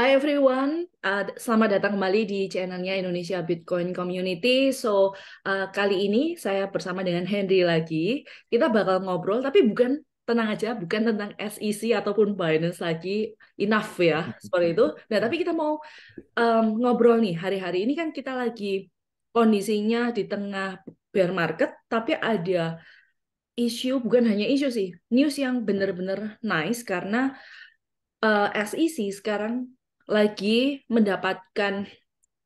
Hi everyone, uh, selamat datang kembali di channelnya Indonesia Bitcoin Community. So uh, kali ini saya bersama dengan Henry lagi. Kita bakal ngobrol, tapi bukan tenang aja, bukan tentang SEC ataupun Binance lagi. Enough ya, seperti itu. Nah tapi kita mau um, ngobrol nih hari-hari ini kan kita lagi kondisinya di tengah bear market, tapi ada isu bukan hanya isu sih, news yang benar-benar nice karena uh, SEC sekarang lagi mendapatkan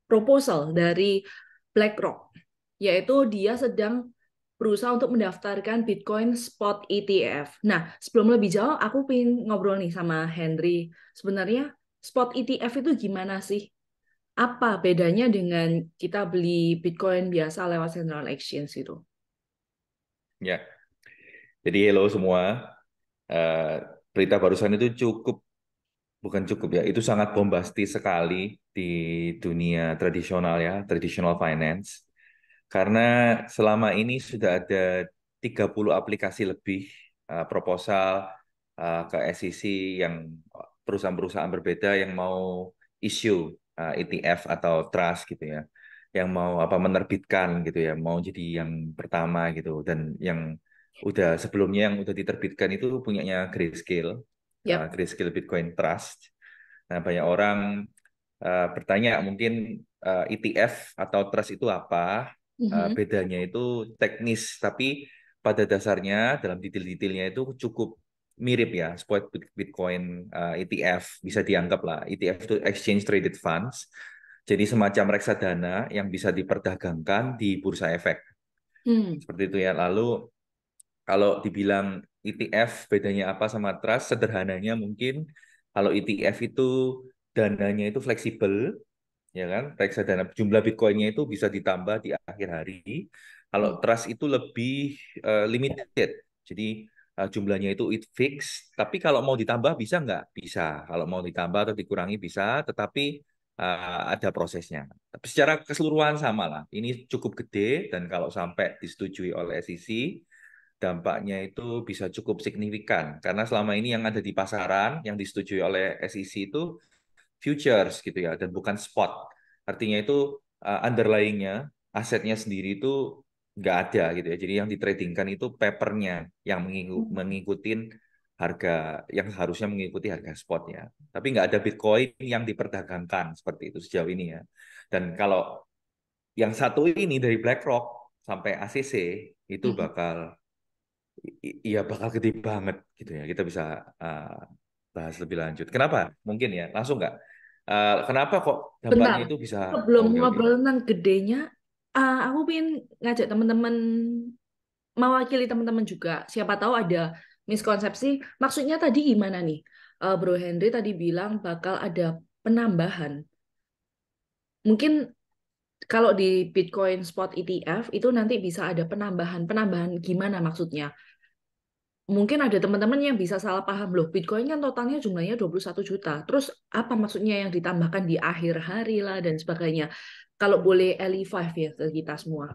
proposal dari BlackRock, yaitu dia sedang berusaha untuk mendaftarkan Bitcoin Spot ETF. Nah, sebelum lebih jauh, aku ingin ngobrol nih sama Henry. Sebenarnya Spot ETF itu gimana sih? Apa bedanya dengan kita beli Bitcoin biasa lewat central exchange itu? Ya, jadi hello semua. Uh, berita barusan itu cukup bukan cukup ya, itu sangat bombastis sekali di dunia tradisional ya, traditional finance. Karena selama ini sudah ada 30 aplikasi lebih uh, proposal uh, ke SEC yang perusahaan-perusahaan berbeda yang mau issue uh, eh, ETF atau trust gitu ya, yang mau apa menerbitkan gitu ya, mau jadi yang pertama gitu dan yang udah sebelumnya yang udah diterbitkan itu punyanya Grayscale yep. uh, Grayscale Bitcoin Trust. Nah, banyak orang uh, bertanya mungkin uh, ETF atau trust itu apa? Mm -hmm. uh, mm-hmm. bedanya itu teknis, tapi pada dasarnya dalam detail-detailnya itu cukup mirip ya spot Bitcoin uh, ETF bisa dianggap lah ETF itu exchange traded funds jadi semacam reksadana yang bisa diperdagangkan di bursa efek hmm. seperti itu ya lalu kalau dibilang ETF bedanya apa sama trust, sederhananya mungkin kalau ETF itu dananya itu fleksibel, ya kan? Reksadana jumlah Bitcoinnya itu bisa ditambah di akhir hari. Kalau hmm. trust itu lebih uh, limited, jadi uh, jumlahnya itu it fix. Tapi kalau mau ditambah bisa nggak? Bisa. Kalau mau ditambah atau dikurangi bisa, tetapi uh, ada prosesnya. Tapi secara keseluruhan sama lah. Ini cukup gede dan kalau sampai disetujui oleh SEC, dampaknya itu bisa cukup signifikan karena selama ini yang ada di pasaran yang disetujui oleh SEC itu futures gitu ya dan bukan spot. Artinya itu uh, underlyingnya asetnya sendiri itu nggak ada gitu ya. Jadi yang ditradingkan itu papernya yang hmm. mengikuti harga yang harusnya mengikuti harga spotnya. Tapi nggak ada Bitcoin yang diperdagangkan seperti itu sejauh ini ya. Dan kalau yang satu ini dari BlackRock sampai ACC itu hmm. bakal Iya bakal gede banget gitu ya. Kita bisa uh, bahas lebih lanjut. Kenapa? Mungkin ya, langsung nggak? Uh, kenapa kok dampaknya Bentar, itu bisa? Belum ngobrol tentang gedenya, uh, aku ingin ngajak teman-teman mewakili teman-teman juga. Siapa tahu ada miskonsepsi. Maksudnya tadi gimana nih? Uh, Bro Henry tadi bilang bakal ada penambahan. Mungkin kalau di Bitcoin spot ETF itu nanti bisa ada penambahan. Penambahan gimana maksudnya? Mungkin ada teman-teman yang bisa salah paham loh, Bitcoin kan totalnya jumlahnya 21 juta. Terus apa maksudnya yang ditambahkan di akhir hari lah dan sebagainya. Kalau boleh Eli5 ya ke kita semua.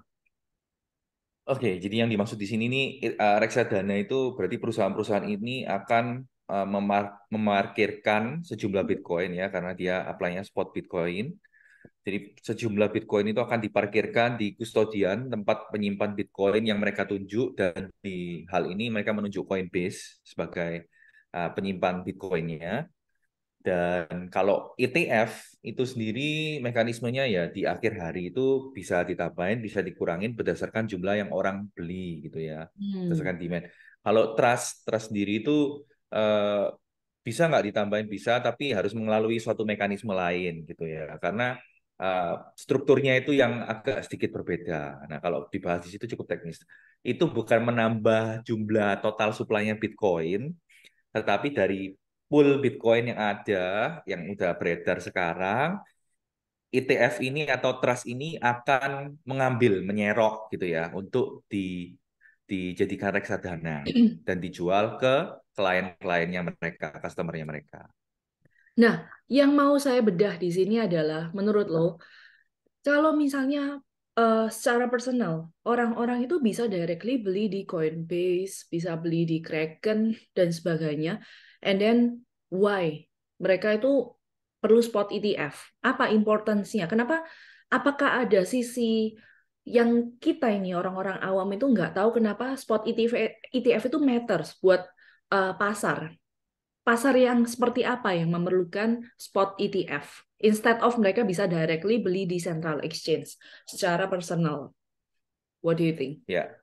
Oke, jadi yang dimaksud di sini nih uh, reksadana itu berarti perusahaan-perusahaan ini akan uh, memar memarkirkan sejumlah Bitcoin ya karena dia apply spot Bitcoin jadi sejumlah Bitcoin itu akan diparkirkan di kustodian tempat penyimpan Bitcoin yang mereka tunjuk dan di hal ini mereka menunjuk Coinbase sebagai uh, penyimpan Bitcoinnya. Dan kalau ETF itu sendiri mekanismenya ya di akhir hari itu bisa ditambahin, bisa dikurangin berdasarkan jumlah yang orang beli gitu ya, hmm. berdasarkan demand. Kalau trust, trust sendiri itu uh, bisa nggak ditambahin bisa, tapi harus melalui suatu mekanisme lain gitu ya, karena Eh, strukturnya itu yang agak sedikit berbeda. Nah, kalau dibahas di situ cukup teknis. Itu bukan menambah jumlah total suplainya Bitcoin, tetapi dari pool Bitcoin yang ada, yang udah beredar sekarang, ETF ini atau trust ini akan mengambil, menyerok gitu ya, untuk di dijadikan reksadana dan dijual ke klien-kliennya mereka, customernya mereka. Nah, yang mau saya bedah di sini adalah menurut lo, kalau misalnya uh, secara personal orang-orang itu bisa directly beli di Coinbase, bisa beli di Kraken dan sebagainya, and then why mereka itu perlu spot ETF? Apa importansinya? Kenapa? Apakah ada sisi yang kita ini orang-orang awam itu nggak tahu kenapa spot ETF, ETF itu matters buat uh, pasar? pasar yang seperti apa yang memerlukan spot ETF instead of mereka bisa directly beli di central exchange secara personal. What do you think? Ya,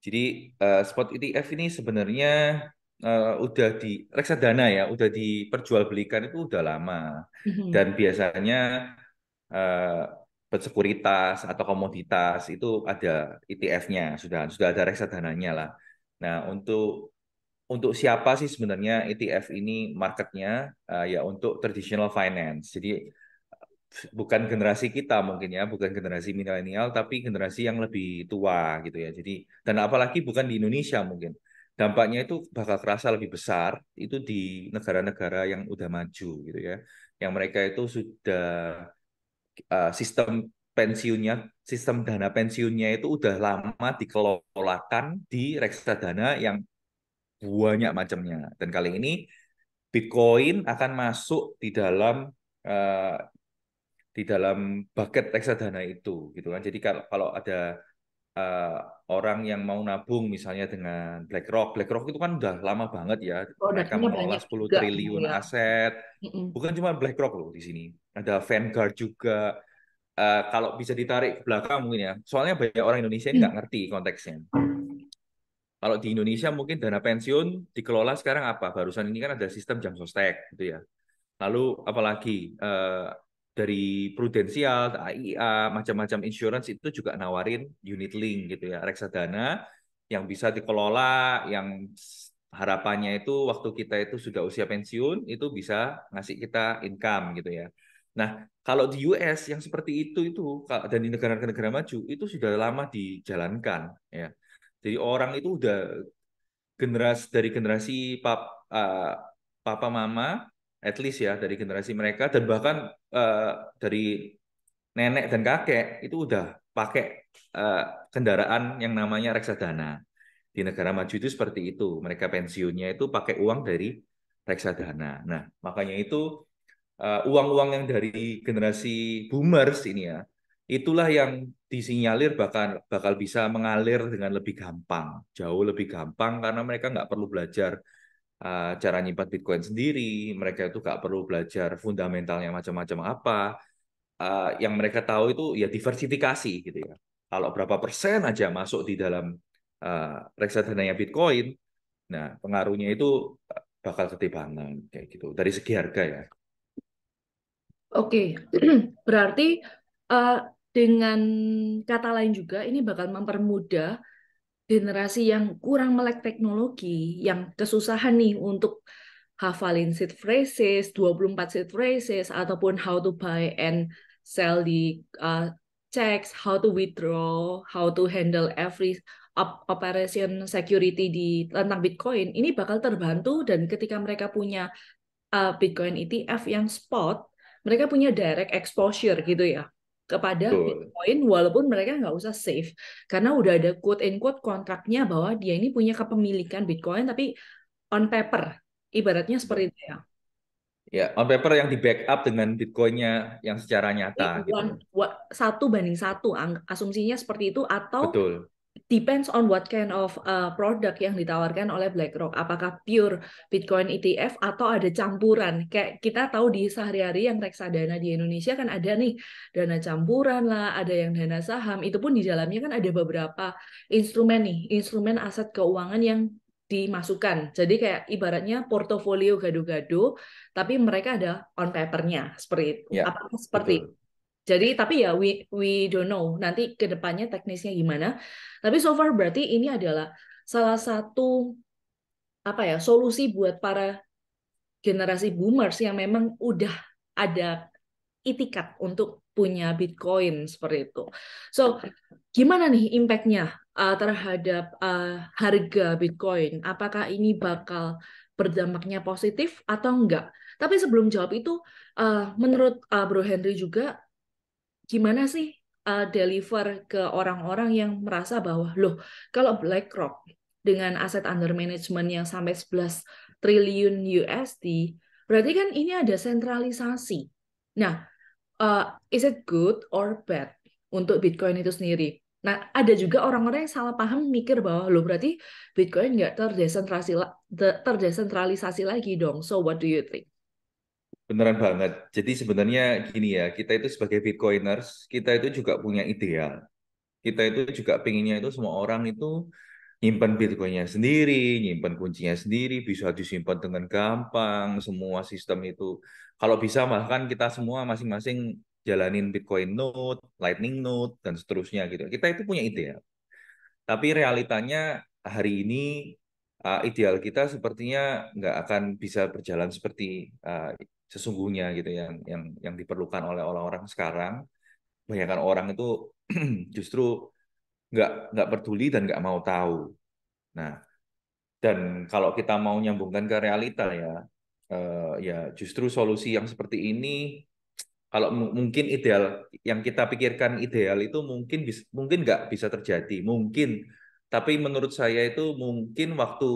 jadi uh, spot ETF ini sebenarnya uh, udah di reksadana ya, udah diperjualbelikan itu udah lama mm-hmm. dan biasanya uh, eh, sekuritas atau komoditas itu ada ETF-nya sudah sudah ada reksadananya lah. Nah untuk untuk siapa sih sebenarnya ETF ini marketnya uh, ya untuk traditional finance. Jadi bukan generasi kita mungkin ya, bukan generasi milenial tapi generasi yang lebih tua gitu ya. Jadi dan apalagi bukan di Indonesia mungkin. Dampaknya itu bakal terasa lebih besar itu di negara-negara yang udah maju gitu ya. Yang mereka itu sudah uh, sistem pensiunnya, sistem dana pensiunnya itu udah lama dikelolakan di reksadana yang banyak macamnya. Dan kali ini Bitcoin akan masuk di dalam uh, di dalam bucket reksadana itu gitu kan. Jadi kalau kalau ada uh, orang yang mau nabung misalnya dengan BlackRock, BlackRock itu kan udah lama banget ya. Oh, Mereka mengelola 10 juga, triliun gitu ya. aset. Mm-mm. Bukan cuma BlackRock loh di sini. Ada Vanguard juga. Uh, kalau bisa ditarik ke belakang mungkin ya. Soalnya banyak orang Indonesia nggak mm. ngerti konteksnya. Kalau di Indonesia mungkin dana pensiun dikelola sekarang apa? Barusan ini kan ada sistem jam sostek gitu ya. Lalu apalagi eh, dari prudensial, AIA, macam-macam insurance itu juga nawarin unit link gitu ya, reksadana yang bisa dikelola, yang harapannya itu waktu kita itu sudah usia pensiun itu bisa ngasih kita income gitu ya. Nah, kalau di US yang seperti itu itu dan di negara-negara maju itu sudah lama dijalankan ya. Jadi orang itu udah generasi dari generasi pap, uh, papa mama, at least ya dari generasi mereka dan bahkan uh, dari nenek dan kakek itu udah pakai uh, kendaraan yang namanya reksadana. Di negara maju itu seperti itu. Mereka pensiunnya itu pakai uang dari reksadana. Nah, makanya itu uang-uang uh, uang -uang yang dari generasi boomers ini ya, itulah yang disinyalir bahkan bakal bisa mengalir dengan lebih gampang, jauh lebih gampang karena mereka nggak perlu belajar ah, cara nyimpan Bitcoin sendiri, mereka itu nggak perlu belajar fundamentalnya macam-macam apa, ah, yang mereka tahu itu ya diversifikasi gitu ya. Kalau berapa persen aja masuk di dalam ah, reksadana reksadana Bitcoin, nah pengaruhnya itu bakal ketimbangan kayak gitu dari segi harga ya. Oke, berarti Uh, dengan kata lain juga ini bakal mempermudah generasi yang kurang melek teknologi, yang kesusahan nih untuk hafalin seed phrases, 24 seed phrases, ataupun how to buy and sell di uh, eh, checks, how to withdraw, how to handle every operation security di tentang Bitcoin, ini bakal terbantu dan ketika mereka punya uh, Bitcoin ETF yang spot, mereka punya direct exposure gitu ya kepada Bitcoin walaupun mereka nggak usah save karena udah ada quote in quote kontraknya bahwa dia ini punya kepemilikan Bitcoin tapi on paper ibaratnya seperti itu ya. Ya, on paper yang di backup dengan Bitcoinnya yang secara nyata. gitu. satu banding satu, asumsinya seperti itu atau Betul depends on what kind of uh, product yang ditawarkan oleh BlackRock. Apakah pure Bitcoin ETF atau ada campuran? Kayak kita tahu di sehari-hari yang reksadana di Indonesia kan ada nih dana campuran lah, ada yang dana saham. Itu pun di dalamnya kan ada beberapa instrumen nih, instrumen aset keuangan yang dimasukkan. Jadi kayak ibaratnya portofolio gado-gado, tapi mereka ada on paper-nya seperti itu. Ya, Apakah seperti betul. Jadi tapi ya we we don't know nanti kedepannya teknisnya gimana. Tapi so far berarti ini adalah salah satu apa ya solusi buat para generasi boomers yang memang udah ada itikat untuk punya Bitcoin seperti itu. So gimana nih impactnya uh, terhadap uh, harga Bitcoin? Apakah ini bakal berdampaknya positif atau enggak? Tapi sebelum jawab itu, uh, menurut uh, Bro Henry juga gimana sih uh, deliver ke orang-orang yang merasa bahwa loh kalau BlackRock dengan aset under management yang sampai 11 triliun USD, berarti kan ini ada sentralisasi. Nah, uh, is it good or bad untuk Bitcoin itu sendiri? Nah, ada juga orang-orang yang salah paham mikir bahwa loh berarti Bitcoin nggak terdesentralisasi terdesentralisasi lagi dong. So what do you think? Beneran banget. Jadi sebenarnya gini ya, kita itu sebagai Bitcoiners, kita itu juga punya ideal. Kita itu juga pinginnya itu semua orang itu nyimpan Bitcoinnya sendiri, nyimpan kuncinya sendiri, bisa disimpan dengan gampang, semua sistem itu. Kalau bisa bahkan kita semua masing-masing jalanin Bitcoin Note, Lightning Note dan seterusnya gitu. Kita itu punya ideal. Tapi realitanya hari ini ah, ideal kita sepertinya nggak akan bisa berjalan seperti ah, sesungguhnya gitu yang yang yang diperlukan oleh orang-orang sekarang kebanyakan orang itu justru nggak nggak peduli dan nggak mau tahu nah dan kalau kita mau nyambungkan ke realita ya uh, ya justru solusi yang seperti ini kalau mungkin ideal yang kita pikirkan ideal itu mungkin bis, mungkin nggak bisa terjadi mungkin tapi menurut saya itu mungkin waktu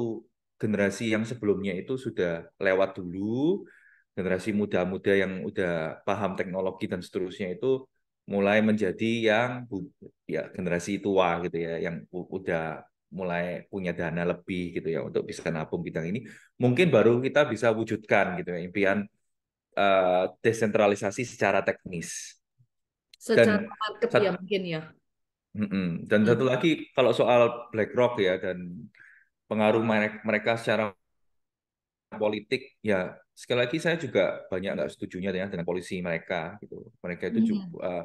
generasi yang sebelumnya itu sudah lewat dulu generasi muda-muda yang udah paham teknologi dan seterusnya itu mulai menjadi yang ya generasi tua gitu ya yang udah mulai punya dana lebih gitu ya untuk bisa nabung bidang ini mungkin baru kita bisa wujudkan gitu ya impian uh, desentralisasi secara teknis secara dan, market ya mungkin ya dan hmm. satu lagi kalau soal BlackRock ya dan pengaruh mereka secara politik ya sekali lagi saya juga banyak nggak setujunya dengan dengan polisi mereka gitu mereka itu mhm. juga uh,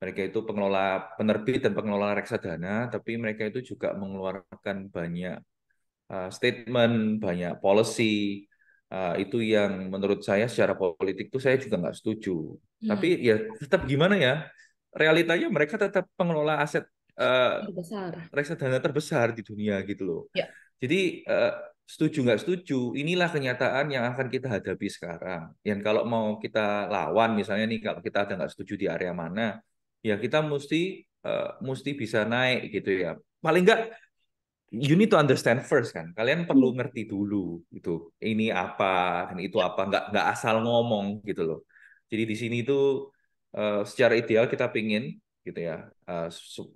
mereka itu pengelola penerbit dan pengelola reksadana tapi mereka itu juga mengeluarkan banyak uh, statement banyak policy uh, itu yang menurut saya secara politik itu saya juga nggak setuju iya. tapi ya tetap gimana ya realitanya mereka tetap pengelola aset uh, reksadana terbesar di dunia gitu loh yeah. jadi uh, setuju nggak setuju, inilah kenyataan yang akan kita hadapi sekarang. Yang kalau mau kita lawan, misalnya nih kalau kita ada nggak setuju di area mana, ya kita mesti uh, mesti bisa naik gitu ya. Paling nggak you need to understand first kan. Kalian perlu hmm. ngerti dulu itu ini apa dan itu apa. Nggak nggak asal ngomong gitu loh. Jadi di sini tuh uh, secara ideal kita pingin gitu ya uh,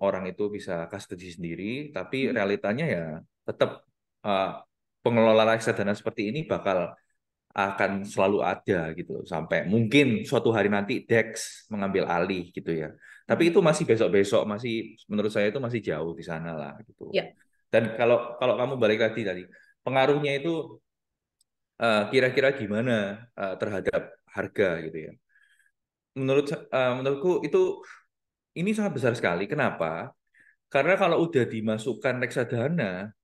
orang itu bisa custody sendiri, tapi hmm. realitanya ya tetap uh, pengelola reksadana seperti ini bakal akan selalu ada gitu sampai mungkin suatu hari nanti Dex mengambil alih gitu ya. Tapi itu masih besok-besok, masih menurut saya itu masih jauh di sana lah gitu. Ya. Dan kalau kalau kamu balik lagi tadi, pengaruhnya itu eh, kira-kira uh, gimana uh, terhadap harga gitu ya. Menurut uh, menurutku itu ini sangat besar sekali. Kenapa? Karena kalau udah dimasukkan reksadana,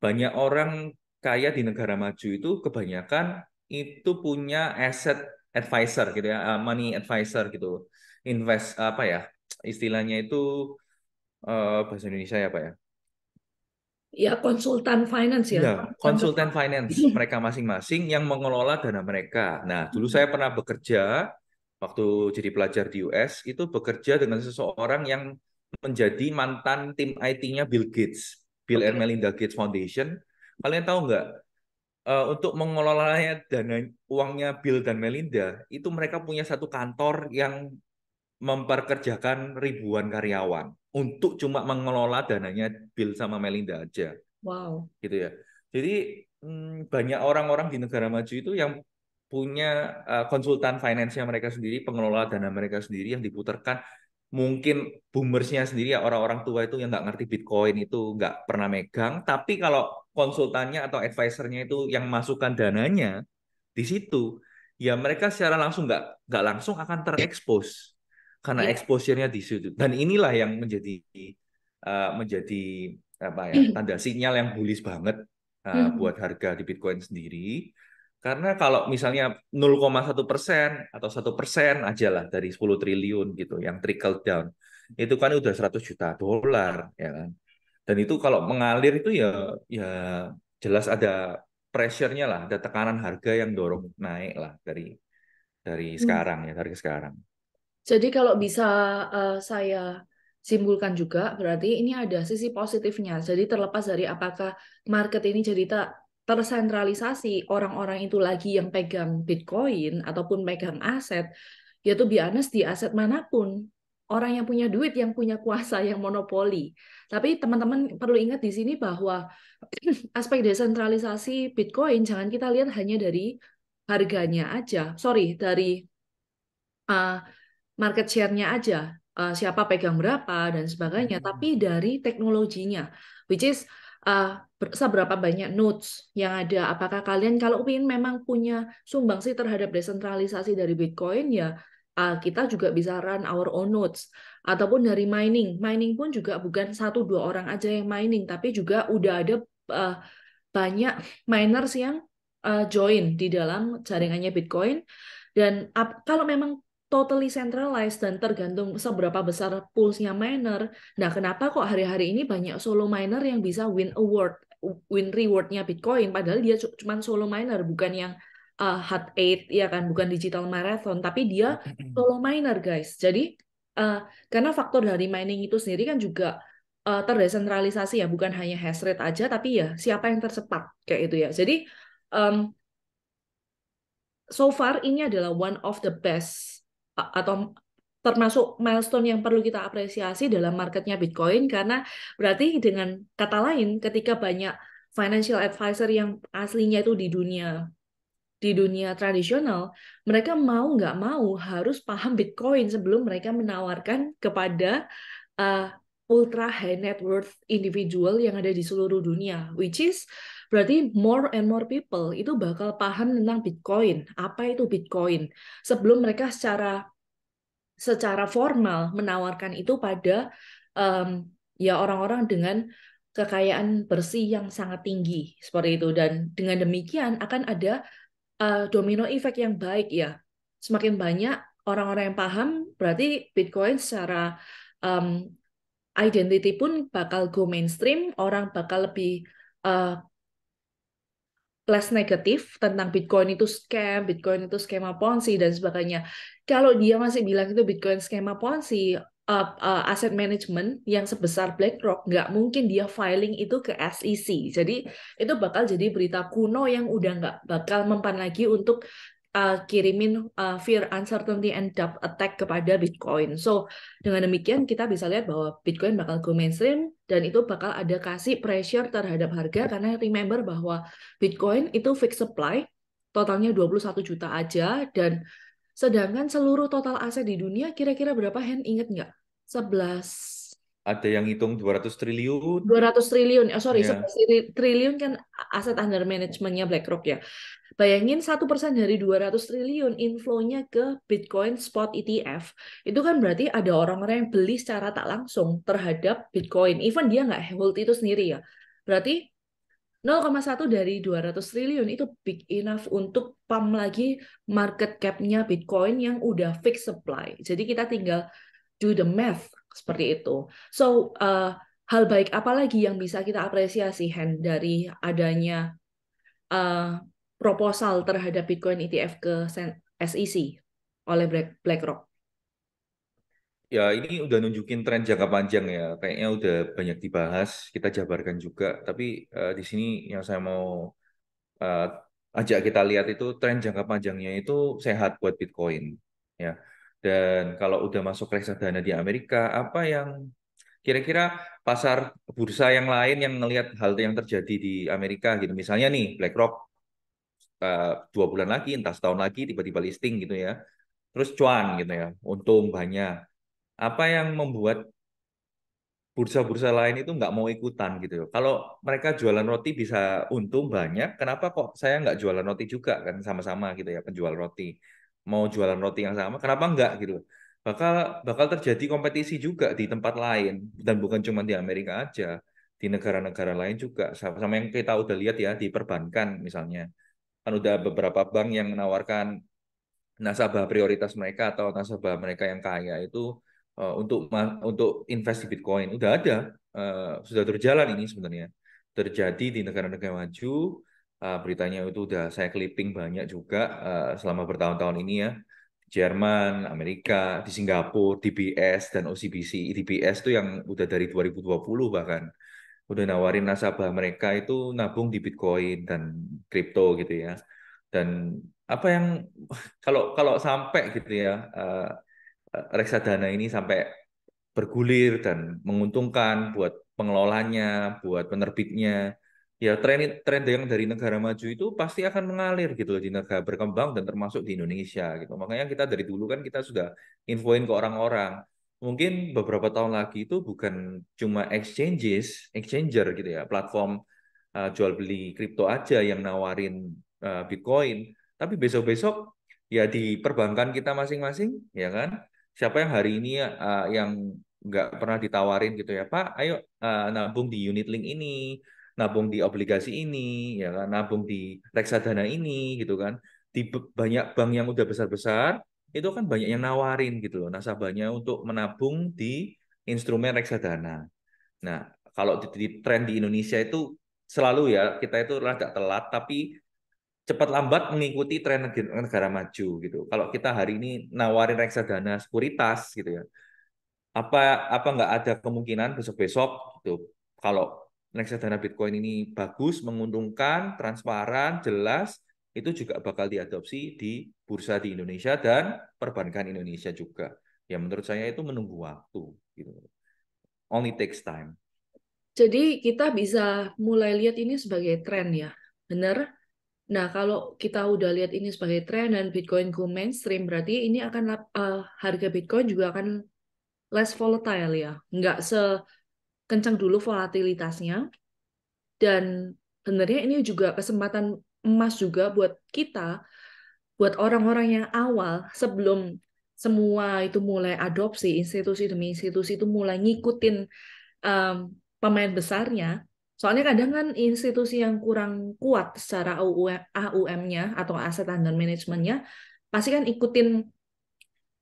banyak orang kaya di negara maju itu kebanyakan itu punya aset advisor gitu ya, eh, money advisor gitu. Invest apa ya? Istilahnya itu uh, bahasa Indonesia ya, Pak ya? Ya, konsultan finance ya. ya konsultan finance mereka masing-masing yang mengelola dana mereka. Nah, dulu mm-hmm. saya pernah bekerja waktu jadi pelajar di US itu bekerja dengan seseorang yang menjadi mantan tim IT-nya Bill Gates. Bill and Melinda Gates Foundation. Kalian tahu nggak uh, untuk mengelolanya dana uangnya Bill dan Melinda itu mereka punya satu kantor yang memperkerjakan ribuan karyawan untuk cuma mengelola dananya Bill sama Melinda aja. Wow. Gitu ya. Jadi hmm, banyak orang-orang di negara maju itu yang punya eh, konsultan finansial mereka sendiri, pengelola dana mereka sendiri yang diputarkan mungkin boomersnya sendiri ya orang-orang tua itu yang nggak ngerti Bitcoin itu nggak pernah megang. Tapi kalau konsultannya atau advisernya itu yang masukkan dananya di situ, ya mereka secara langsung nggak nggak langsung akan terekspos karena yeah. exposure-nya di situ. Dan inilah yang menjadi uh, menjadi apa ya hmm. tanda sinyal yang bullish banget uh, buat harga di Bitcoin sendiri karena kalau misalnya 0,1 persen atau satu persen aja lah dari 10 triliun gitu yang trickle down, itu kan udah 100 juta dolar ya kan. Dan itu kalau mengalir itu ya ya jelas ada pressure-nya lah, ada tekanan harga yang dorong naik lah dari dari hmm. sekarang hmm. ya dari sekarang. Jadi kalau bisa uh, saya simpulkan juga berarti ini ada sisi positifnya. Jadi terlepas dari apakah market ini jadi tak tersentralisasi orang-orang itu lagi yang pegang Bitcoin ataupun pegang aset, ya yaitu biasanya di aset manapun orang yang punya duit yang punya kuasa yang monopoli. Tapi teman-teman perlu ingat di sini bahwa aspek desentralisasi Bitcoin jangan kita lihat hanya dari harganya aja, sorry dari uh, market share-nya aja, uh, siapa pegang berapa dan sebagainya, hmm. tapi dari teknologinya, which is uh, seberapa banyak notes yang ada. Apakah kalian kalau ingin memang punya sumbangsih terhadap desentralisasi dari Bitcoin ya uh, kita juga bisa run our own notes ataupun dari mining. Mining pun juga bukan satu dua orang aja yang mining tapi juga udah ada uh, banyak miners yang uh, join di dalam jaringannya Bitcoin dan uh, kalau memang totally centralized dan tergantung seberapa besar pulsnya miner. Nah, kenapa kok hari-hari ini banyak solo miner yang bisa win award, win rewardnya Bitcoin, padahal dia cuma solo miner, bukan yang uh, hard eight, ya kan, bukan digital marathon, tapi dia solo miner, guys. Jadi, uh, karena faktor dari mining itu sendiri kan juga uh, terdesentralisasi ya, bukan hanya hash rate aja, tapi ya siapa yang tercepat, kayak itu ya. Jadi, um, so far ini adalah one of the best atau termasuk milestone yang perlu kita apresiasi dalam marketnya Bitcoin karena berarti dengan kata lain ketika banyak financial advisor yang aslinya itu di dunia di dunia tradisional mereka mau nggak mau harus paham Bitcoin sebelum mereka menawarkan kepada uh, ultra high net worth individual yang ada di seluruh dunia which is Berarti more and more people itu bakal paham tentang Bitcoin, apa itu Bitcoin, sebelum mereka secara secara formal menawarkan itu pada um, ya orang-orang dengan kekayaan bersih yang sangat tinggi seperti itu dan dengan demikian akan ada uh, domino effect yang baik ya semakin banyak orang-orang yang paham berarti Bitcoin secara um, identity pun bakal go mainstream orang bakal lebih uh, less negatif tentang Bitcoin itu scam, Bitcoin itu skema Ponzi dan sebagainya. Kalau dia masih bilang itu Bitcoin skema Ponzi, uh, uh, aset management yang sebesar BlackRock nggak mungkin dia filing itu ke SEC. Jadi itu bakal jadi berita kuno yang udah nggak bakal mempan lagi untuk uh, kirimin uh, fear, uncertainty, and doubt attack kepada Bitcoin. So dengan demikian kita bisa lihat bahwa Bitcoin bakal go mainstream dan itu bakal ada kasih pressure terhadap harga karena remember bahwa Bitcoin itu fixed supply totalnya 21 juta aja dan sedangkan seluruh total aset di dunia kira-kira berapa hand inget nggak? 11 ada yang hitung 200 triliun. 200 triliun, oh sorry, yeah. Iya. 11 triliun kan aset under management-nya BlackRock ya. Bayangin persen dari 200 triliun inflow ke Bitcoin spot ETF. Itu kan berarti ada orang-orang yang beli secara tak langsung terhadap Bitcoin. Even dia nggak hold itu sendiri ya. Berarti 0,1 dari 200 triliun itu big enough untuk pump lagi market cap-nya Bitcoin yang udah fix supply. Jadi kita tinggal do the math seperti itu. So, uh, hal baik apa lagi yang bisa kita apresiasi hand dari adanya uh, proposal terhadap Bitcoin ETF ke SEC e oleh BlackRock? Ya, ini udah nunjukin tren jangka panjang ya. Kayaknya udah banyak dibahas, kita jabarkan juga. Tapi uh, di sini yang saya mau uh, ajak kita lihat itu tren jangka panjangnya itu sehat buat Bitcoin. Ya. Dan kalau udah masuk reksadana di Amerika, apa yang kira-kira pasar bursa yang lain yang melihat hal yang terjadi di Amerika gitu. Misalnya nih BlackRock Eh, dua bulan lagi, entah setahun lagi tiba-tiba listing gitu ya. Terus cuan gitu ya, untung banyak. Apa yang membuat bursa-bursa lain itu nggak mau ikutan gitu ya. Kalau mereka jualan roti bisa untung banyak, kenapa kok saya nggak jualan roti juga kan sama-sama gitu ya penjual roti. Mau jualan roti yang sama, kenapa nggak gitu Bakal bakal terjadi kompetisi juga di tempat lain dan bukan cuma di Amerika aja, di negara-negara lain juga. Sama, sama yang kita udah lihat ya di perbankan misalnya kan udah beberapa bank yang menawarkan nasabah prioritas mereka atau nasabah mereka yang kaya itu eh, untuk untuk invest di Bitcoin udah ada eh, sudah terjalan ini sebenarnya terjadi di negara-negara maju eh, beritanya itu udah saya clipping banyak juga selama bertahun-tahun ini ya Jerman, Amerika, di Singapura, DBS dan OCBC. E DBS itu yang udah dari 2020 bahkan udah nawarin nasabah mereka itu nabung di Bitcoin dan kripto gitu ya. Dan apa yang kalau kalau sampai gitu ya eh, reksadana ini sampai bergulir dan menguntungkan buat pengelolanya, buat penerbitnya. Ya tren tren yang dari negara maju itu pasti akan mengalir gitu di negara berkembang dan termasuk di Indonesia gitu. Makanya kita dari dulu kan kita sudah infoin ke orang-orang mungkin beberapa tahun lagi itu bukan cuma exchanges, exchanger gitu ya, platform uh, jual beli kripto aja yang nawarin uh, Bitcoin, tapi besok-besok ya di perbankan kita masing-masing, ya kan? Siapa yang hari ini uh, yang nggak pernah ditawarin gitu ya, Pak, ayo uh, nabung di unit link ini, nabung di obligasi ini, ya kan? Nabung di reksadana ini, gitu kan? Di banyak bank yang udah besar-besar, itu kan banyak yang nawarin gitu loh nasabahnya untuk menabung di instrumen reksadana. Nah, kalau di, di tren di Indonesia itu selalu ya kita itu rada telat tapi cepat lambat mengikuti tren negara, maju gitu. Kalau kita hari ini nawarin reksadana sekuritas gitu ya. Apa apa nggak ada kemungkinan besok-besok gitu kalau reksadana Bitcoin ini bagus, menguntungkan, transparan, jelas, itu juga bakal diadopsi di bursa di Indonesia dan perbankan Indonesia juga. Ya menurut saya itu menunggu waktu gitu. Only takes time. Jadi kita bisa mulai lihat ini sebagai tren ya. Benar? Nah, kalau kita udah lihat ini sebagai tren dan Bitcoin go mainstream berarti ini akan uh, harga Bitcoin juga akan less volatile ya. Nggak sekencang dulu volatilitasnya. Dan sebenarnya ini juga kesempatan emas juga buat kita, buat orang-orang yang awal sebelum semua itu mulai adopsi institusi demi institusi itu mulai ngikutin um, pemain besarnya. Soalnya kadang kan institusi yang kurang kuat secara AUM-nya atau aset under manajemennya pasti kan ikutin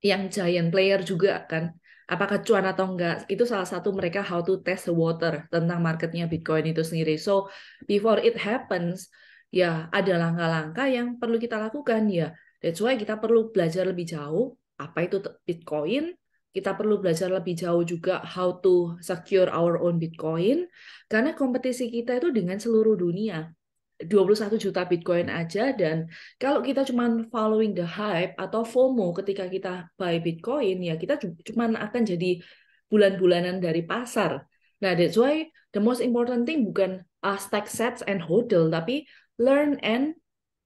yang giant player juga kan apakah cuan atau enggak itu salah satu mereka how to test the water tentang marketnya Bitcoin itu sendiri so before it happens ya ada langkah-langkah yang perlu kita lakukan ya. That's why kita perlu belajar lebih jauh apa itu Bitcoin, kita perlu belajar lebih jauh juga how to secure our own Bitcoin karena kompetisi kita itu dengan seluruh dunia. 21 juta Bitcoin aja dan kalau kita cuma following the hype atau FOMO ketika kita buy Bitcoin ya kita cuma akan jadi bulan-bulanan dari pasar. Nah, that's why the most important thing bukan uh, stack sets and hodl tapi learn and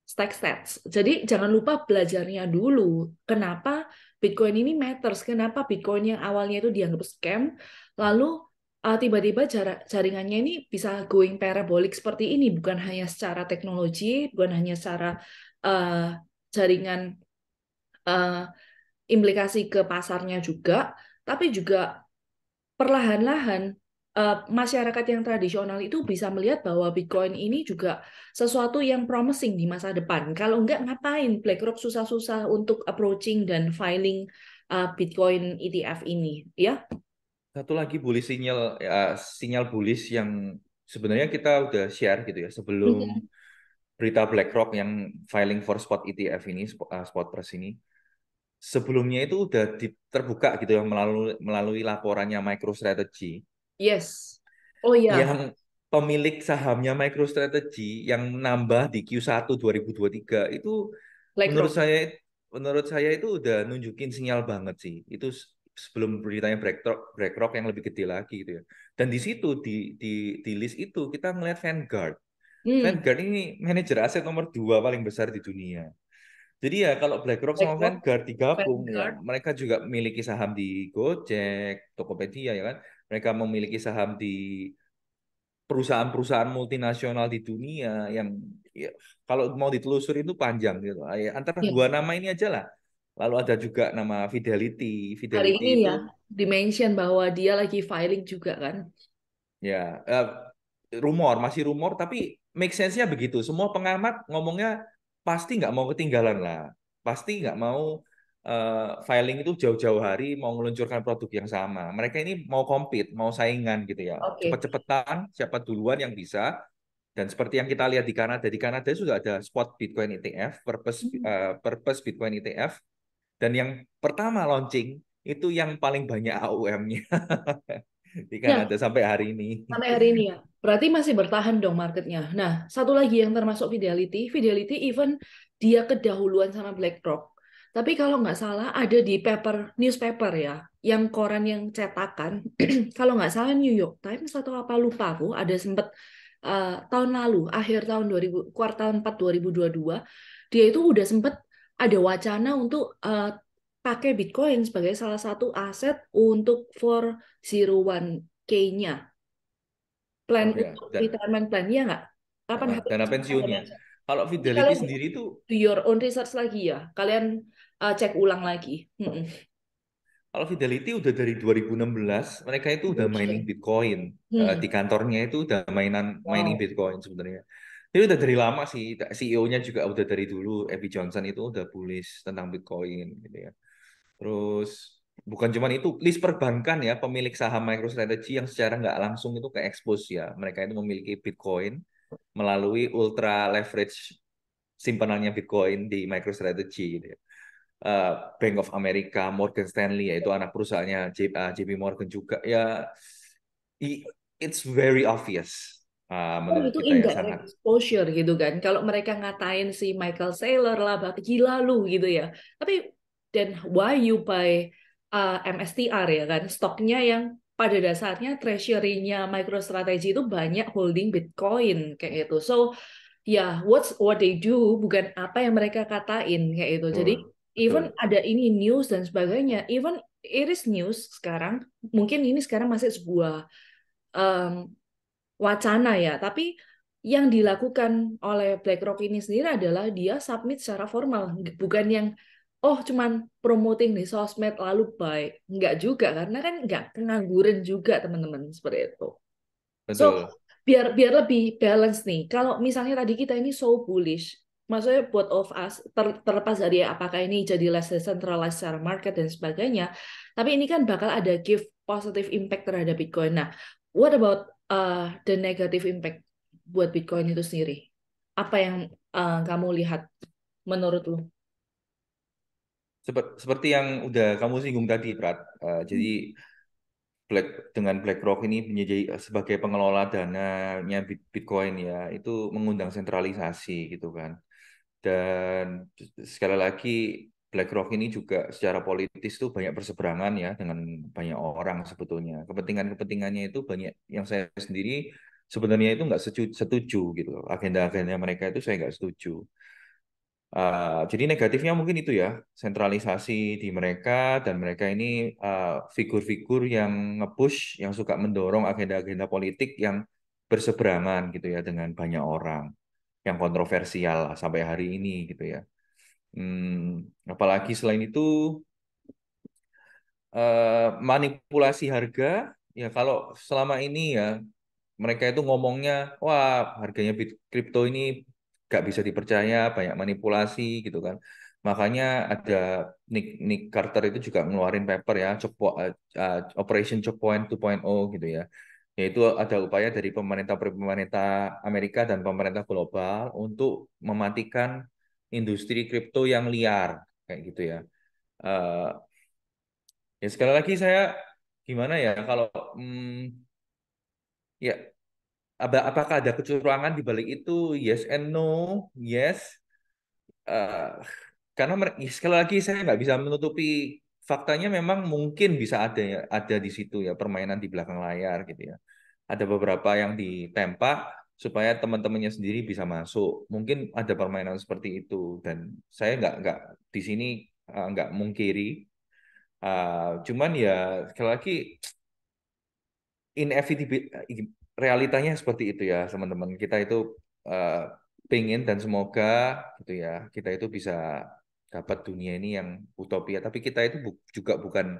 stack stats. Jadi jangan lupa belajarnya dulu. Kenapa Bitcoin ini matters? Kenapa Bitcoin yang awalnya itu dianggap scam, lalu uh, tiba-tiba jaringannya ini bisa going parabolic seperti ini, bukan hanya secara teknologi, bukan hanya secara uh, jaringan uh, implikasi ke pasarnya juga, tapi juga perlahan-lahan uh, masyarakat yang tradisional itu bisa melihat bahwa Bitcoin ini juga sesuatu yang promising di masa depan. Kalau enggak ngapain BlackRock susah-susah untuk approaching dan filing uh, Bitcoin ETF ini, ya? Satu lagi bullish sinyal uh, sinyal bullish yang sebenarnya kita udah share gitu ya sebelum mm -hmm. berita BlackRock yang filing for spot ETF ini uh, spot press ini sebelumnya itu udah terbuka gitu ya melalui melalui laporannya MicroStrategy Yes. Oh iya. Yang pemilik sahamnya MicroStrategy yang nambah di Q1 2023 itu like menurut rock. saya menurut saya itu udah nunjukin sinyal banget sih. Itu sebelum beritanya BlackRock, BlackRock yang lebih gede lagi gitu ya. Dan di situ di di di list itu kita melihat Vanguard. Hmm. Vanguard ini manajer aset nomor dua paling besar di dunia. Jadi ya kalau BlackRock, BlackRock sama Vanguard digabung, ya, Vanguard. Ya, mereka juga memiliki saham di Gojek, Tokopedia ya kan mereka memiliki saham di perusahaan-perusahaan multinasional di dunia yang ya, kalau mau ditelusuri itu panjang gitu. Ya, antara ya. dua nama ini aja lah. Lalu ada juga nama Fidelity. Fidelity Hari ini ya, itu, ya dimention bahwa dia lagi filing juga kan. Ya, uh, rumor masih rumor tapi make sense-nya begitu. Semua pengamat ngomongnya pasti nggak mau ketinggalan lah. Pasti nggak mau uh, filing itu jauh-jauh hari mau meluncurkan produk yang sama. Mereka ini mau compete, mau saingan gitu ya. Okay. Cepet-cepetan siapa duluan yang bisa. Dan seperti yang kita lihat di Kanada, di Kanada sudah ada spot Bitcoin ETF, purpose uh, purpose Bitcoin ETF. Dan yang pertama launching itu yang paling banyak AUM-nya di ya. Kanada ya, sampai hari ini. Sampai hari ini ya. Berarti masih bertahan dong marketnya. Nah, satu lagi yang termasuk Fidelity, Fidelity even dia kedahuluan sama BlackRock tapi kalau nggak salah ada di paper newspaper ya, yang koran yang cetakan. kalau nggak salah New York Times atau apa lupa aku ada sempat uh, eh, tahun lalu akhir tahun 2000 kuartal 4 2022 dia itu udah sempat ada wacana untuk uh, pakai Bitcoin sebagai salah satu aset untuk zero one k nya Plan oh, ya. untuk retirement plan ya nggak? Kapan dana pensiunnya? Kalau Fidelity kalau sendiri itu to your own research lagi ya. Kalian uh, cek ulang lagi. Kalau Fidelity udah dari 2016, mereka itu udah okay. mining Bitcoin hmm. uh, di kantornya itu udah mainan wow. mining Bitcoin sebenarnya. Jadi udah dari lama sih CEO-nya juga udah dari dulu Abby Johnson itu udah bullish tentang Bitcoin gitu ya. Terus bukan cuma itu list perbankan ya pemilik saham MicroStrategy yang secara nggak langsung itu ke expose ya. Mereka itu memiliki Bitcoin melalui ultra leverage simpanannya Bitcoin di MicroStrategy gitu ya. Eh, Bank of America, Morgan Stanley yaitu anak perusahaannya JP, eh, uh, Morgan juga ya it's very obvious Uh, oh, itu ya, indirect sangat... exposure gitu kan. Kalau mereka ngatain si Michael Saylor lah, gila lu gitu ya. Tapi then why you buy uh, MSTR ya kan? Stoknya yang pada dasarnya treasury-nya MicroStrategy itu banyak holding Bitcoin kayak gitu. So ya yeah, what's what they do bukan apa yang mereka katain kayak gitu. Jadi hmm even hmm. ada ini news dan sebagainya even it is news sekarang mungkin ini sekarang masih sebuah um, wacana ya tapi yang dilakukan oleh BlackRock ini sendiri adalah dia submit secara formal bukan yang oh cuman promoting di sosmed lalu baik nggak juga karena kan nggak pengangguran juga teman-teman seperti itu Betul. so biar biar lebih balance nih kalau misalnya tadi kita ini so bullish maksudnya buat of us ter, terlepas dari apakah ini jadi less decentralized secara market dan sebagainya tapi ini kan bakal ada give positive impact terhadap Bitcoin nah what about uh, the negative impact buat Bitcoin itu sendiri apa yang uh, kamu lihat menurut lu seperti yang udah kamu singgung tadi Prat uh, jadi hmm. Black dengan BlackRock ini menjadi eh, sebagai pengelola dananya Bitcoin ya itu mengundang sentralisasi gitu kan dan sekali lagi BlackRock ini juga secara politis tuh banyak berseberangan ya dengan banyak orang sebetulnya kepentingan-kepentingannya itu banyak yang saya sendiri sebenarnya itu nggak setuju, setuju gitu agenda-agenda mereka itu saya nggak setuju Uh, jadi negatifnya mungkin itu ya, sentralisasi di mereka dan mereka ini eh, figur-figur uh, yang nge-push, yang suka mendorong agenda-agenda politik yang berseberangan gitu ya dengan banyak orang yang kontroversial sampai hari ini gitu ya. Hmm, apalagi selain itu uh, manipulasi harga ya kalau selama ini ya mereka itu ngomongnya wah harganya kripto ini gak bisa dipercaya, banyak manipulasi gitu kan. Makanya ada Nick, Nick Carter itu juga ngeluarin paper ya, Chopo, uh, eh, eh, Operation Checkpoint 2.0 gitu ya. Yaitu ada upaya dari pemerintah pemerintah Amerika dan pemerintah global untuk mematikan industri kripto yang liar kayak gitu ya. Uh, ya sekali lagi saya gimana ya kalau hmm, ya apakah ada kecurangan di balik itu? Yes and no, yes. Uh, karena ya sekali lagi saya nggak bisa menutupi faktanya memang mungkin bisa ada ya, ada di situ ya permainan di belakang layar gitu ya. Ada beberapa yang ditempa supaya teman-temannya sendiri bisa masuk. Mungkin ada permainan seperti itu dan saya nggak nggak di sini uh, nggak mungkiri. Uh, cuman ya sekali lagi inevitability realitanya seperti itu ya teman-teman. Kita itu uh, eh, pengen dan semoga gitu ya kita itu bisa dapat dunia ini yang utopia. Tapi kita itu bu juga bukan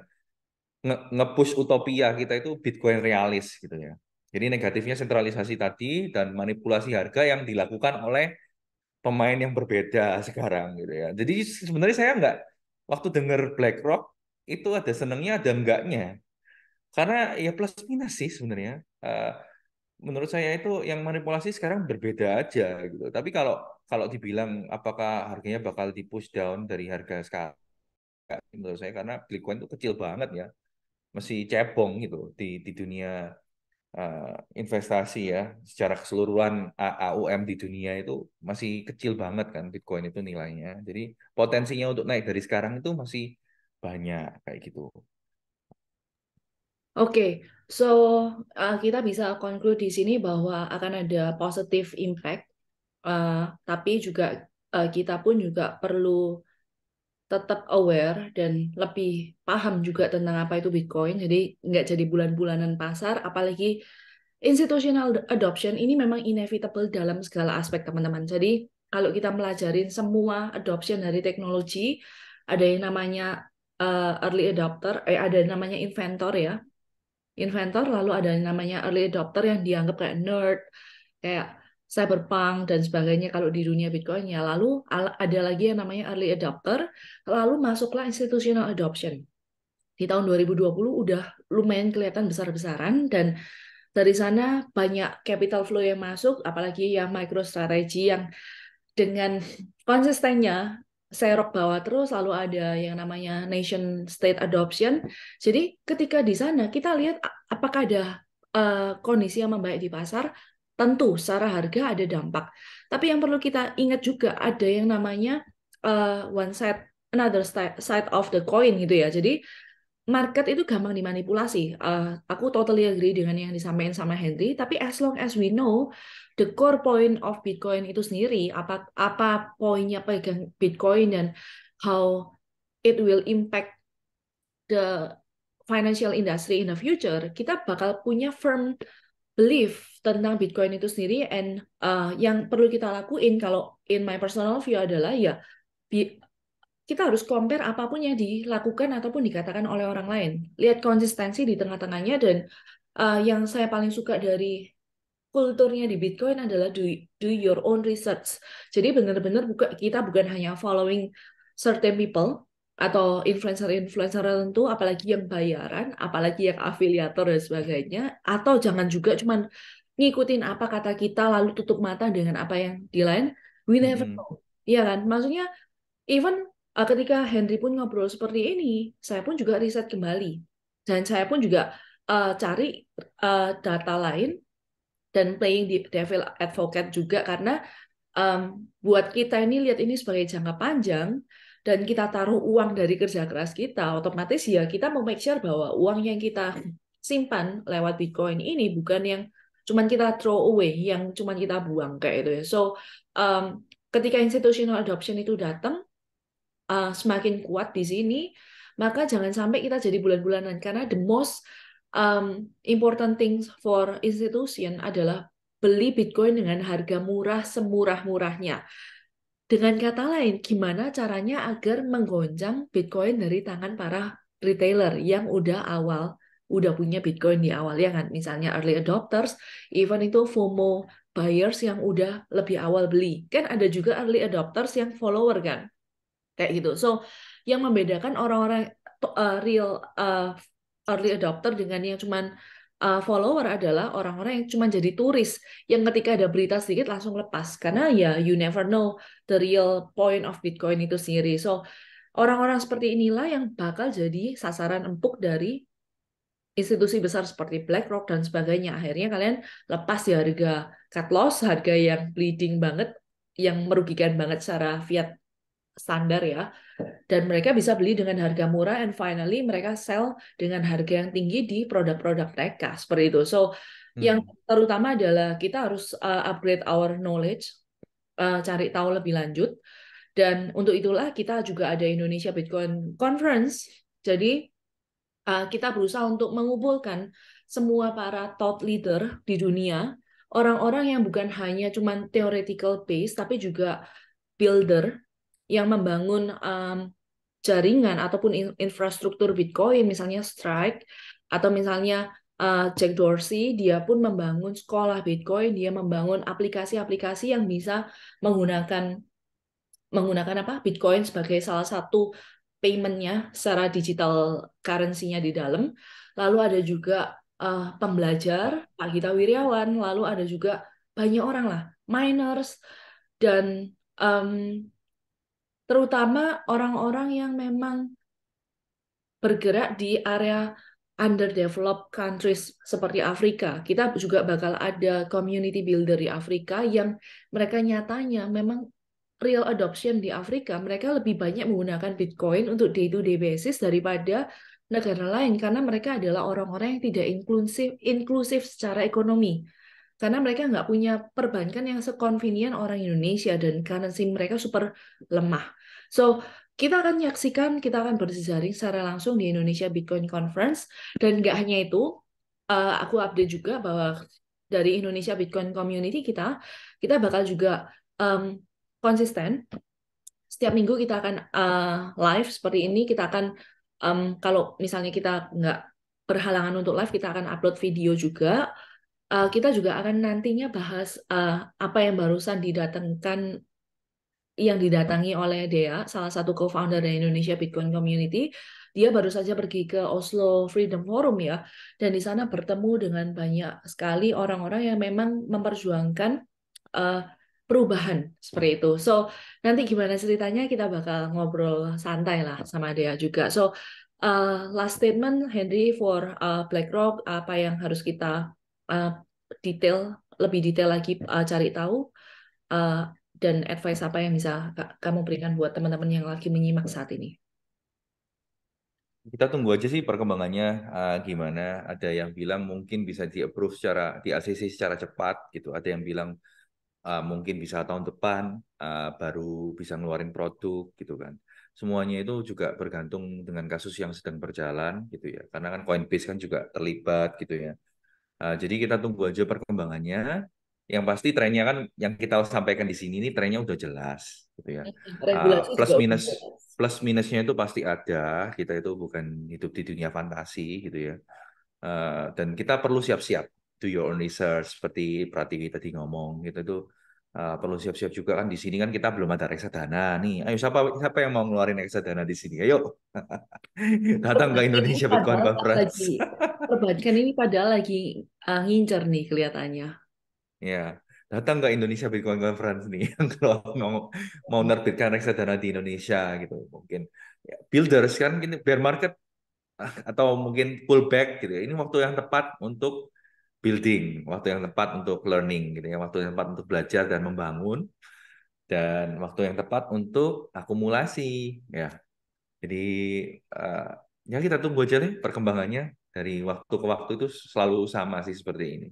ngepush nge utopia kita itu Bitcoin realis gitu ya. Jadi negatifnya sentralisasi tadi dan manipulasi harga yang dilakukan oleh pemain yang berbeda sekarang gitu ya. Jadi sebenarnya saya nggak waktu dengar BlackRock itu ada senangnya ada enggaknya karena ya plus minus sih sebenarnya. Uh, menurut saya itu yang manipulasi sekarang berbeda aja gitu. Tapi kalau kalau dibilang apakah harganya bakal di push down dari harga sekarang, menurut saya karena Bitcoin itu kecil banget ya, masih cebong gitu di di dunia uh, investasi ya secara keseluruhan AUM di dunia itu masih kecil banget kan Bitcoin itu nilainya. Jadi potensinya untuk naik dari sekarang itu masih banyak kayak gitu. Oke, so, uh, kita bisa conclude di sini bahwa akan ada positive impact, uh, tapi juga, uh, kita pun juga perlu tetap aware dan lebih paham juga tentang apa itu Bitcoin, jadi nggak jadi bulan-bulanan pasar, apalagi institutional adoption ini memang inevitable dalam segala aspek, teman-teman. Jadi, kalau kita melajarin semua adoption dari teknologi, ada yang namanya, uh, early adopter, eh, ada namanya inventor ya inventor, lalu ada yang namanya early adopter yang dianggap kayak nerd, kayak cyberpunk dan sebagainya kalau di dunia Bitcoin ya. Lalu ada lagi yang namanya early adopter, lalu masuklah institutional adoption. Di tahun 2020 udah lumayan kelihatan besar-besaran dan dari sana banyak capital flow yang masuk, apalagi yang MicroStrategy yang dengan konsistennya serok bawah terus lalu ada yang namanya nation state adoption. Jadi ketika di sana kita lihat apakah ada uh, kondisi yang membaik di pasar, tentu secara harga ada dampak. Tapi yang perlu kita ingat juga ada yang namanya uh, one side another side of the coin gitu ya. Jadi market itu gampang dimanipulasi. Uh, aku totally agree dengan yang disampaikan sama Henry, tapi as long as we know the core point of Bitcoin itu sendiri, apa apa poinnya pegang Bitcoin dan how it will impact the financial industry in the future, kita bakal punya firm belief tentang Bitcoin itu sendiri and uh, yang perlu kita lakuin kalau in my personal view adalah ya kita harus compare apapun yang dilakukan ataupun dikatakan oleh orang lain. Lihat konsistensi di tengah-tengahnya dan uh, yang saya paling suka dari kulturnya di Bitcoin adalah do, do your own research. Jadi benar-benar buka kita bukan hanya following certain people atau influencer-influencer tertentu, apalagi yang bayaran, apalagi yang afiliator dan sebagainya, atau jangan juga cuman ngikutin apa kata kita lalu tutup mata dengan apa yang di lain. We never hmm. know, ya kan? Maksudnya even Ah, ketika Henry pun ngobrol seperti ini, saya pun juga riset kembali dan saya pun juga uh, cari uh, data lain dan playing the devil advocate juga karena um, buat kita ini lihat ini sebagai jangka panjang dan kita taruh uang dari kerja keras kita, otomatis ya kita mau make sure bahwa uang yang kita simpan lewat Bitcoin ini bukan yang cuman kita throw away, yang cuman kita buang kayak itu ya. So um, ketika institutional adoption itu datang, uh, semakin kuat di sini, maka jangan sampai kita jadi bulan-bulanan karena the most um, important things for institution adalah beli Bitcoin dengan harga murah semurah-murahnya. Dengan kata lain, gimana caranya agar menggonjang Bitcoin dari tangan para retailer yang udah awal, udah punya Bitcoin di awal ya kan? Misalnya early adopters, even itu FOMO buyers yang udah lebih awal beli. Kan ada juga early adopters yang follower kan? kayak gitu. So yang membedakan orang-orang uh, real uh, early adopter dengan yang cuman uh, follower adalah orang-orang yang cuman jadi turis yang ketika ada berita sedikit langsung lepas karena ya you never know the real point of Bitcoin itu sendiri. So orang-orang seperti inilah yang bakal jadi sasaran empuk dari institusi besar seperti BlackRock dan sebagainya. Akhirnya kalian lepas ya harga cut loss, harga yang bleeding banget, yang merugikan banget secara fiat standar ya. Dan mereka bisa beli dengan harga murah and finally mereka sell dengan harga yang tinggi di produk-produk mereka seperti itu. So hmm. yang terutama adalah kita harus uh, upgrade our knowledge, uh, cari tahu lebih lanjut. Dan untuk itulah kita juga ada Indonesia Bitcoin Conference. Jadi uh, kita berusaha untuk mengumpulkan semua para top leader di dunia, orang-orang yang bukan hanya cuman theoretical base tapi juga builder yang membangun um, jaringan ataupun infrastruktur Bitcoin, misalnya Strike, atau misalnya uh, Jack Dorsey, dia pun membangun sekolah Bitcoin, dia membangun aplikasi-aplikasi yang bisa menggunakan menggunakan apa Bitcoin sebagai salah satu paymentnya secara digital currency-nya di dalam. Lalu ada juga uh, pembelajar Pak Gita Wiryawan lalu ada juga banyak orang lah, miners dan um, terutama orang-orang yang memang bergerak di area underdeveloped countries seperti Afrika. Kita juga bakal ada community builder di Afrika yang mereka nyatanya memang real adoption di Afrika, mereka lebih banyak menggunakan Bitcoin untuk day to day basis daripada negara lain karena mereka adalah orang-orang yang tidak inklusif inklusif secara ekonomi karena mereka nggak punya perbankan yang sekonvenien orang Indonesia dan currency mereka super lemah. So, kita akan menyaksikan, kita akan berjejaring secara langsung di Indonesia Bitcoin Conference dan nggak hanya itu, uh, aku update juga bahwa dari Indonesia Bitcoin Community kita, kita bakal juga um, konsisten. Setiap minggu kita akan uh, live seperti ini, kita akan um, kalau misalnya kita nggak berhalangan untuk live, kita akan upload video juga uh, kita juga akan nantinya bahas uh, apa yang barusan didatangkan yang didatangi oleh Dea, salah satu co-founder dari Indonesia Bitcoin Community. Dia baru saja pergi ke Oslo Freedom Forum ya, dan di sana bertemu dengan banyak sekali orang-orang yang memang memperjuangkan uh, perubahan seperti itu. So nanti gimana ceritanya kita bakal ngobrol santai lah sama Dea juga. So uh, last statement Henry for uh, BlackRock apa yang harus kita uh, detail lebih detail lagi uh, cari tahu uh, dan advice apa yang bisa kamu berikan buat teman-teman yang lagi menyimak saat ini kita tunggu aja sih perkembangannya uh, gimana. Ada yang bilang mungkin bisa di approve secara di ACC secara cepat gitu. Ada yang bilang uh, mungkin bisa tahun depan uh, baru bisa ngeluarin produk gitu kan. Semuanya itu juga bergantung dengan kasus yang sedang berjalan gitu ya. Karena kan Coinbase kan juga terlibat gitu ya. Eh, jadi kita tunggu aja perkembangannya. Yang pasti trennya kan yang kita sampaikan di sini ini trennya udah jelas gitu ya. Uh, plus minus plus minusnya itu pasti ada. Kita itu bukan hidup di dunia fantasi gitu ya. Uh, dan kita perlu siap-siap do your own research seperti Pratiwi tadi ngomong gitu tuh uh, perlu siap-siap juga kan di sini kan kita belum ada reksadana nih. Ayo siapa siapa yang mau ngeluarin reksadana di sini? Ayo. Datang ke Indonesia Bitcoin Conference. Perbankan ini padahal lagi uh, ngincer nih kelihatannya. Ya, datang ke Indonesia Bitcoin Conference nih kalau mau mau nerbitkan reksadana di Indonesia gitu mungkin ya, builders kan ini bear market atau mungkin pullback gitu. Ya. Ini waktu yang tepat untuk building, waktu yang tepat untuk learning gitu ya, waktu yang tepat untuk belajar dan membangun dan waktu yang tepat untuk akumulasi ya. Jadi uh, ya kita tunggu aja nih perkembangannya dari waktu ke waktu itu selalu sama sih seperti ini.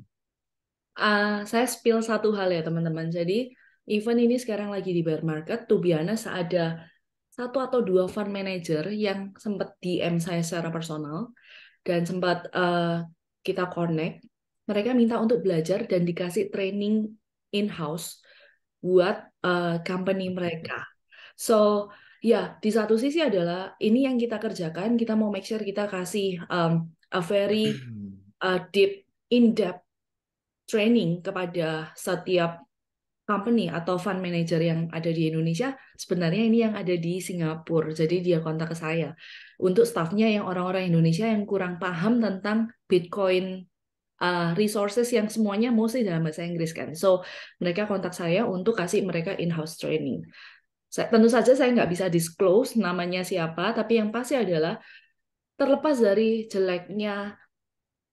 Uh, saya spill satu hal ya teman-teman. Jadi event ini sekarang lagi di bear market, tuh ada satu atau dua fund manager yang sempat DM saya secara personal dan sempat uh, eh, kita connect mereka minta untuk belajar dan dikasih training in-house buat uh, company mereka. So, ya, yeah, di satu sisi adalah ini yang kita kerjakan, kita mau make sure kita kasih um, a very hmm. uh, deep, in-depth training kepada setiap company atau fund manager yang ada di Indonesia, sebenarnya ini yang ada di Singapura. Jadi dia kontak ke saya. Untuk staffnya yang orang-orang Indonesia yang kurang paham tentang Bitcoin uh, resources yang semuanya mostly dalam bahasa Inggris kan. So mereka kontak saya untuk kasih mereka in-house training. Saya, tentu saja saya nggak bisa disclose namanya siapa, tapi yang pasti adalah terlepas dari jeleknya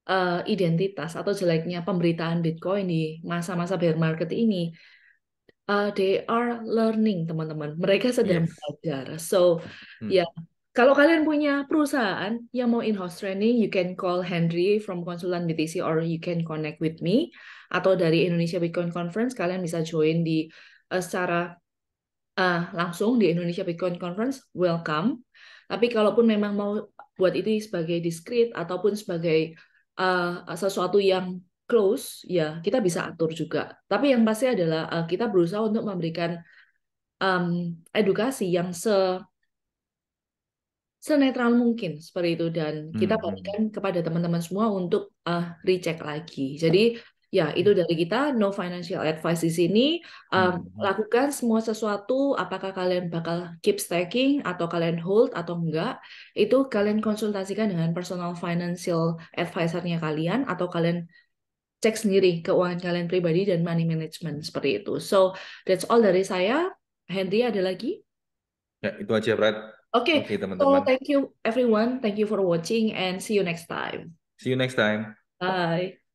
uh, identitas atau jeleknya pemberitaan Bitcoin di masa-masa bear market ini, uh, they are learning teman-teman. Mereka sedang yes. belajar. So hmm. ya yeah, kalau kalian punya perusahaan yang mau in-house training, you can call Henry from Konsultan BTC or you can connect with me. Atau dari Indonesia Bitcoin Conference, kalian bisa join di uh, secara uh, langsung di Indonesia Bitcoin Conference. Welcome. Tapi kalaupun memang mau buat itu sebagai discrete ataupun sebagai uh, sesuatu yang close, ya kita bisa atur juga. Tapi yang pasti adalah uh, kita berusaha untuk memberikan um, edukasi yang se senetral mungkin seperti itu dan kita hmm. bagikan kepada teman-teman semua untuk uh, recheck lagi. Jadi ya hmm. itu dari kita no financial advice di sini um, hmm. lakukan semua sesuatu apakah kalian bakal keep stacking atau kalian hold atau enggak itu kalian konsultasikan dengan personal financial advisernya kalian atau kalian cek sendiri keuangan kalian pribadi dan money management seperti itu so that's all dari saya Henry ada lagi ya itu aja Brad Oke, okay. okay, teman-teman. So thank you everyone, thank you for watching and see you next time. See you next time. Bye.